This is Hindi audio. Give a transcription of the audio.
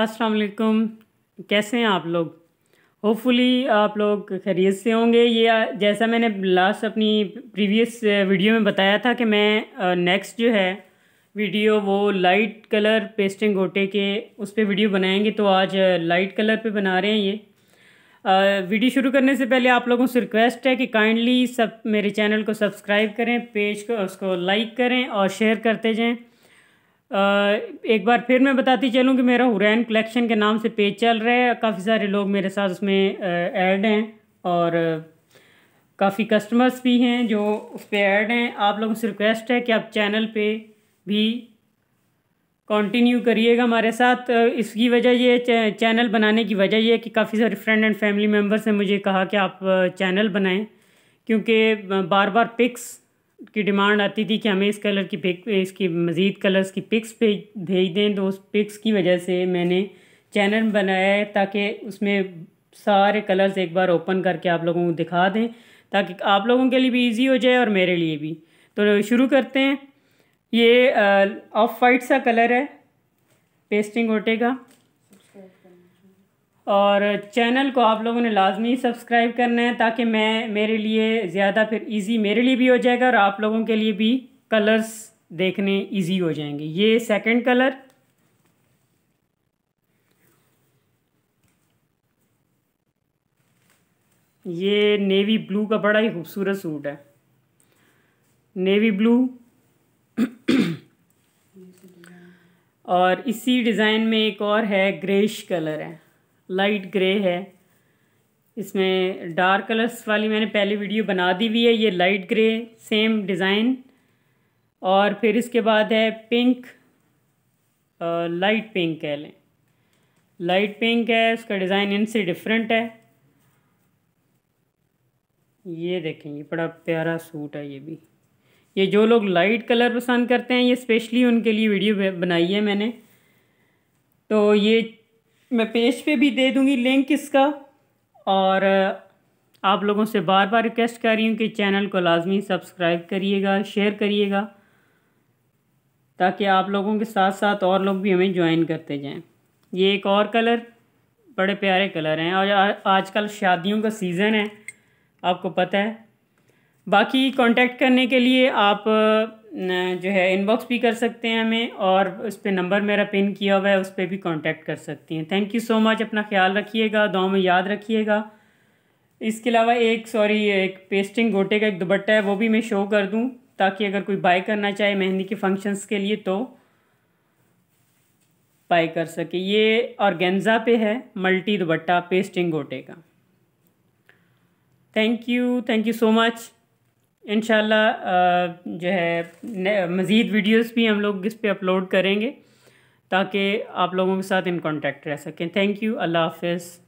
असलकुम कैसे हैं आप लोग होपफुली आप लोग खैरियत से होंगे ये जैसा मैंने लास्ट अपनी प्रीवियस वीडियो में बताया था कि मैं नेक्स्ट जो है वीडियो वो लाइट कलर पेस्टिंग गोटे के उस पर वीडियो बनाएंगे तो आज लाइट कलर पे बना रहे हैं ये वीडियो शुरू करने से पहले आप लोगों से रिक्वेस्ट है कि काइंडली सब मेरे चैनल को सब्सक्राइब करें पेज को उसको लाइक करें और शेयर करते जाएँ एक बार फिर मैं बताती चलूँ कि मेरा हुरैन कलेक्शन के नाम से पेज चल रहा है काफ़ी सारे लोग मेरे साथ उसमें ऐड हैं और काफ़ी कस्टमर्स भी हैं जो उस पर ऐड हैं आप लोगों से रिक्वेस्ट है कि आप चैनल पे भी कंटिन्यू करिएगा हमारे साथ इसकी वजह ये चैनल बनाने की वजह ये कि काफ़ी सारे फ्रेंड एंड फैमिली मेम्बर्स ने मुझे कहा कि आप चैनल बनाएँ क्योंकि बार बार पिक्स की डिमांड आती थी कि हमें इस कलर की पिक इसकी मज़ीद कलर्स की पिक्स भेज भेज दें तो उस पिक्स की वजह से मैंने चैनल बनाया है ताकि उसमें सारे कलर्स एक बार ओपन करके आप लोगों को दिखा दें ताकि आप लोगों के लिए भी इजी हो जाए और मेरे लिए भी तो शुरू करते हैं ये ऑफ वाइट सा कलर है पेस्टिंग ओटे का और चैनल को आप लोगों ने लाजमी सब्सक्राइब करना है ताकि मैं मेरे लिए ज़्यादा फिर इजी मेरे लिए भी हो जाएगा और आप लोगों के लिए भी कलर्स देखने इजी हो जाएंगे ये सेकंड कलर ये नेवी ब्लू का बड़ा ही खूबसूरत सूट है नेवी ब्लू और इसी डिज़ाइन में एक और है ग्रेश कलर है लाइट ग्रे है इसमें डार्क कलर्स वाली मैंने पहले वीडियो बना दी हुई है ये लाइट ग्रे सेम डिज़ाइन और फिर इसके बाद है पिंक लाइट पिंक कह लें लाइट पिंक है उसका डिज़ाइन इनसे डिफरेंट है ये देखें ये बड़ा प्यारा सूट है ये भी ये जो लोग लाइट कलर पसंद करते हैं ये स्पेशली उनके लिए वीडियो बनाई है मैंने तो ये मैं पेज पे भी दे दूँगी लिंक इसका और आप लोगों से बार बार रिक्वेस्ट कर रही हूँ कि चैनल को लाजमी सब्सक्राइब करिएगा शेयर करिएगा ताकि आप लोगों के साथ साथ और लोग भी हमें ज्वाइन करते जाएं ये एक और कलर बड़े प्यारे कलर हैं और आजकल शादियों का सीज़न है आपको पता है बाकी कांटेक्ट करने के लिए आप जो है इनबॉक्स भी कर सकते हैं हमें और उस पर नंबर मेरा पिन किया हुआ है उस पर भी कॉन्टैक्ट कर सकती हैं थैंक यू सो मच अपना ख्याल रखिएगा दो में याद रखिएगा इसके अलावा एक सॉरी एक पेस्टिंग गोटे का एक दुबट्टा है वो भी मैं शो कर दूँ ताकि अगर कोई बाय करना चाहे मेहंदी के फंक्शंस के लिए तो बाय कर सके ये और पे है मल्टी दुबट्टा पेस्टिंग गोटे का thank you thank you so much इन जो है मज़ीद वीडियोस भी हम लोग इस पर अपलोड करेंगे ताकि आप लोगों के साथ इन कांटेक्ट रह सकें थैंक यू अल्लाह हाफिज़